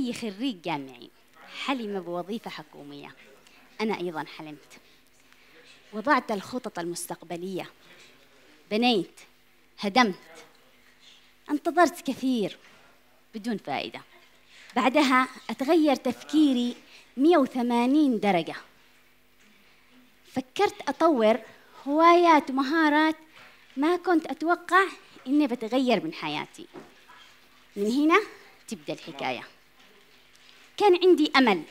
أي خريج جامعي حلم بوظيفة حكومية أنا أيضا حلمت وضعت الخطط المستقبلية بنيت هدمت انتظرت كثير بدون فائدة بعدها أتغير تفكيري 180 درجة فكرت أطور هوايات ومهارات ما كنت أتوقع إني بتغير من حياتي من هنا تبدأ الحكاية كان عندي أمل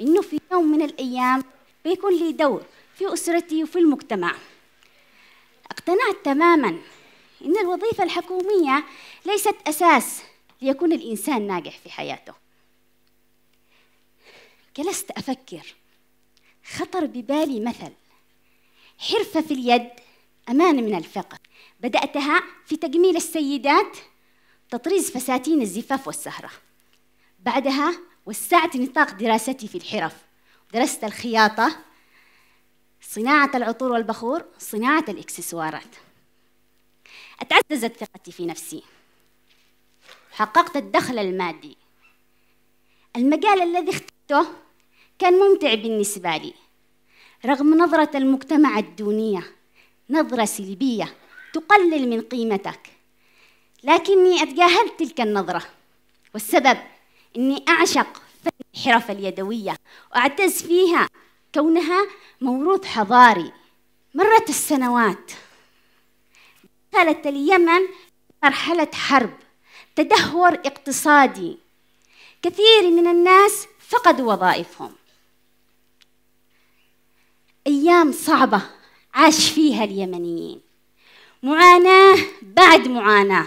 إنه في يوم من الأيام بيكون لي دور في أسرتي وفي المجتمع اقتنعت تماما إن الوظيفة الحكومية ليست أساس ليكون الإنسان ناجح في حياته جلست أفكر خطر ببالي مثل حرفة في اليد أمان من الفقر بدأتها في تجميل السيدات تطريز فساتين الزفاف والسهرة بعدها وسعت نطاق دراستي في الحرف درست الخياطة صناعة العطور والبخور صناعة الإكسسوارات اتعززت ثقتي في نفسي حققت الدخل المادي المجال الذي اخترته كان ممتع بالنسبة لي رغم نظرة المجتمع الدونية نظرة سلبية تقلل من قيمتك لكني أتجاهلت تلك النظرة والسبب إني أعشق فن الحرف اليدوية وأعتز فيها كونها موروث حضاري مرت السنوات دخلت اليمن مرحلة حرب تدهور اقتصادي كثير من الناس فقدوا وظائفهم أيام صعبة عاش فيها اليمنيين معاناة بعد معاناة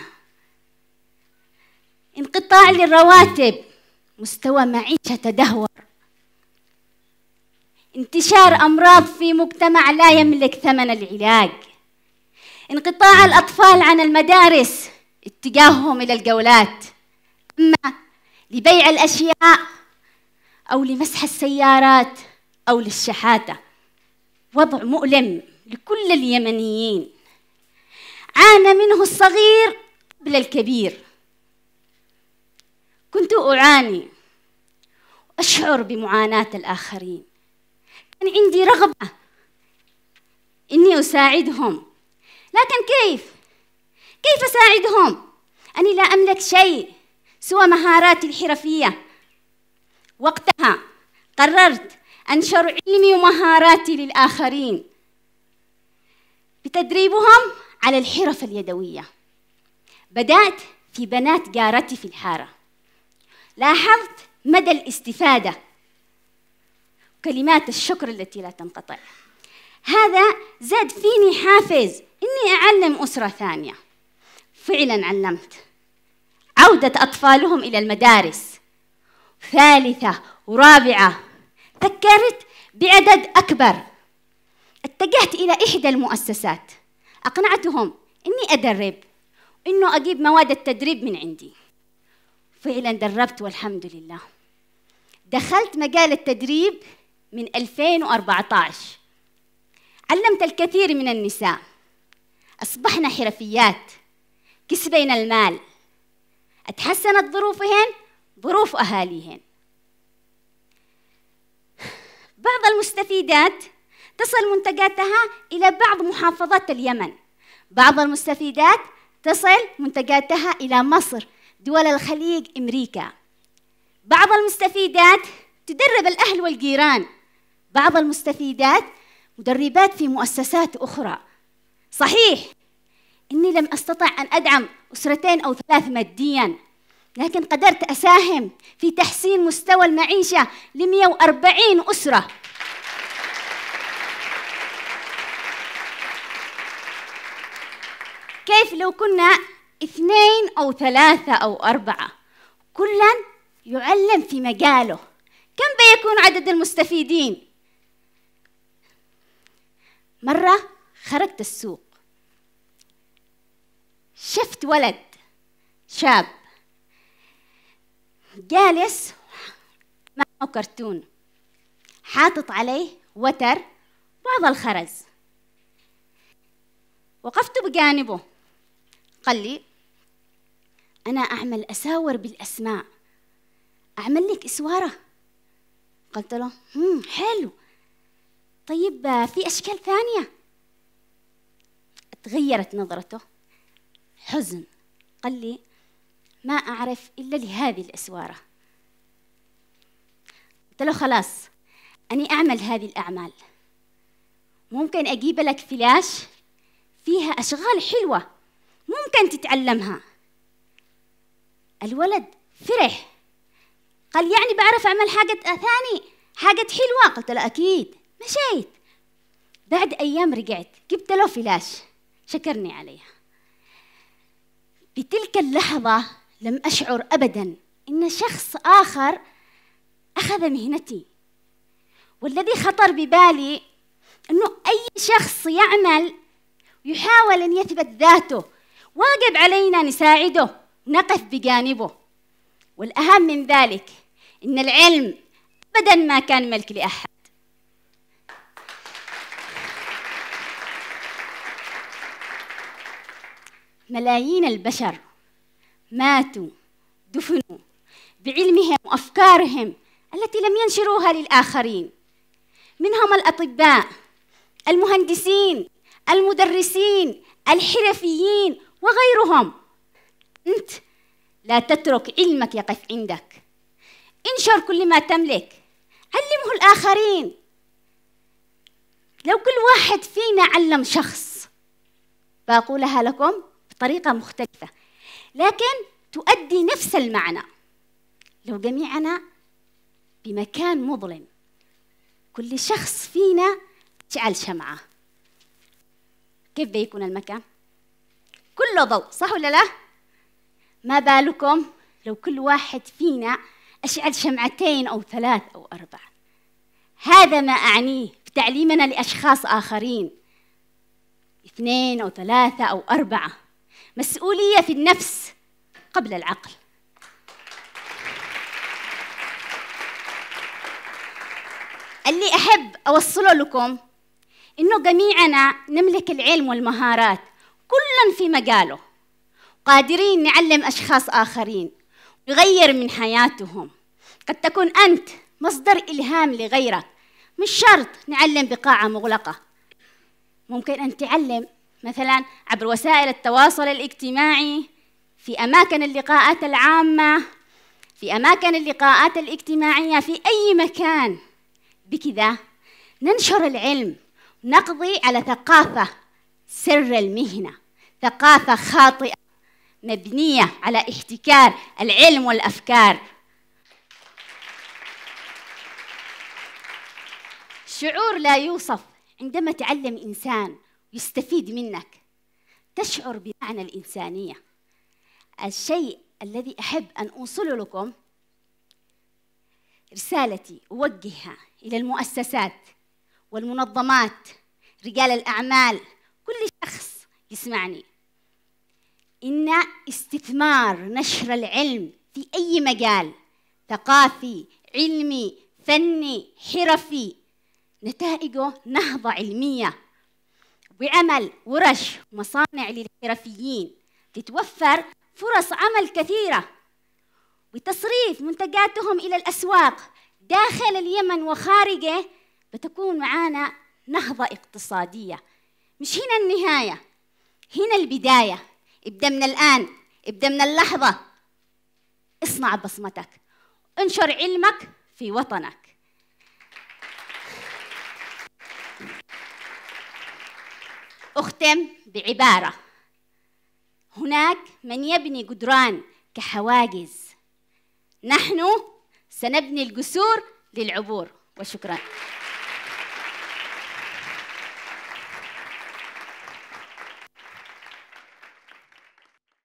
انقطاع للرواتب مستوى معيشة تدهور انتشار أمراض في مجتمع لا يملك ثمن العلاج انقطاع الأطفال عن المدارس اتجاههم إلى الجولات أما لبيع الأشياء أو لمسح السيارات أو للشحاتة وضع مؤلم لكل اليمنيين عانى منه الصغير قبل الكبير كنت أعاني أشعر بمعاناة الآخرين كان عندي رغبة إني أساعدهم لكن كيف؟ كيف أساعدهم؟ أني لا أملك شيء سوى مهاراتي الحرفية وقتها قررت أنشر علمي ومهاراتي للآخرين بتدريبهم على الحرف اليدوية بدأت في بنات جارتي في الحارة لاحظت مدى الاستفادة كلمات الشكر التي لا تنقطع هذا زاد فيني حافز إني أعلم أسرة ثانية فعلا علمت عودة أطفالهم إلى المدارس ثالثة ورابعة فكرت بعدد أكبر اتجهت إلى إحدى المؤسسات أقنعتهم إني أدرب إنه أجيب مواد التدريب من عندي فعلا دربت والحمد لله دخلت مجال التدريب من 2014 علمت الكثير من النساء أصبحنا حرفيات كسبين المال اتحسنت ظروفهن ظروف أهاليهن بعض المستفيدات تصل منتجاتها إلى بعض محافظات اليمن بعض المستفيدات تصل منتجاتها إلى مصر دول الخليج أمريكا بعض المستفيدات تدرب الأهل والجيران بعض المستفيدات مدربات في مؤسسات أخرى صحيح إني لم أستطع أن أدعم أسرتين أو ثلاث مادياً لكن قدرت أساهم في تحسين مستوى المعيشة ل 140 أسرة كيف لو كنا اثنين أو ثلاثة أو أربعة كلا يعلم في مجاله كم بيكون عدد المستفيدين مرة خرجت السوق شفت ولد شاب جالس معه كرتون حاطط عليه وتر بعض الخرز وقفت بجانبه قال لي أنا أعمل أساور بالأسماء أعمل لك إسوارة قلت له هم حلو طيب في أشكال ثانية تغيرت نظرته حزن قال لي ما أعرف إلا لهذه الأسوارة قلت له خلاص أني أعمل هذه الأعمال ممكن أجيب لك فلاش فيها أشغال حلوة ممكن تتعلمها الولد فرح قال يعني بعرف أعمل حاجة ثاني حاجة حلوة قلت له أكيد مشيت بعد أيام رجعت جبت له فلاش شكرني عليها بتلك اللحظة لم أشعر أبدا إن شخص آخر أخذ مهنتي والذي خطر ببالي أنه أي شخص يعمل يحاول أن يثبت ذاته واجب علينا نساعده نقف بجانبه والأهم من ذلك إن العلم أبدا ما كان ملك لأحد ملايين البشر ماتوا دفنوا بعلمهم وأفكارهم التي لم ينشروها للآخرين منهم الأطباء المهندسين المدرسين الحرفيين وغيرهم أنت لا تترك علمك يقف عندك انشر كل ما تملك علمه الآخرين لو كل واحد فينا علم شخص بقولها لكم بطريقة مختلفة لكن تؤدي نفس المعنى لو جميعنا بمكان مظلم كل شخص فينا جعل شمعة كيف بيكون المكان؟ كله ضوء صح ولا لا؟ ما بالكم لو كل واحد فينا أشعل شمعتين أو ثلاث أو أربع هذا ما أعنيه في تعليمنا لأشخاص آخرين اثنين أو ثلاثة أو أربعة مسؤولية في النفس قبل العقل اللي أحب أوصله لكم إنه جميعنا نملك العلم والمهارات كل في مجاله قادرين نعلم أشخاص آخرين نغير من حياتهم قد تكون أنت مصدر إلهام لغيرك مش شرط نعلم بقاعة مغلقة ممكن أن تعلم مثلا عبر وسائل التواصل الاجتماعي في أماكن اللقاءات العامة في أماكن اللقاءات الاجتماعية في أي مكان بكذا ننشر العلم نقضي على ثقافة سر المهنة ثقافة خاطئة مبنية على احتكار العلم والأفكار شعور لا يوصف عندما تعلم إنسان يستفيد منك تشعر بمعنى الإنسانية الشيء الذي أحب أن أوصله لكم رسالتي أوجهها إلى المؤسسات والمنظمات رجال الأعمال كل شخص يسمعني إن استثمار نشر العلم في أي مجال ثقافي علمي فني حرفي نتائجه نهضة علمية بعمل ورش ومصانع للحرفيين تتوفر فرص عمل كثيرة وتصريف منتجاتهم إلى الأسواق داخل اليمن وخارجه بتكون معانا نهضة اقتصادية مش هنا النهاية هنا البداية ابدأ من الآن ابدأ من اللحظة اصنع بصمتك انشر علمك في وطنك أختم بعبارة هناك من يبني جدران كحواجز نحن سنبني الجسور للعبور وشكرا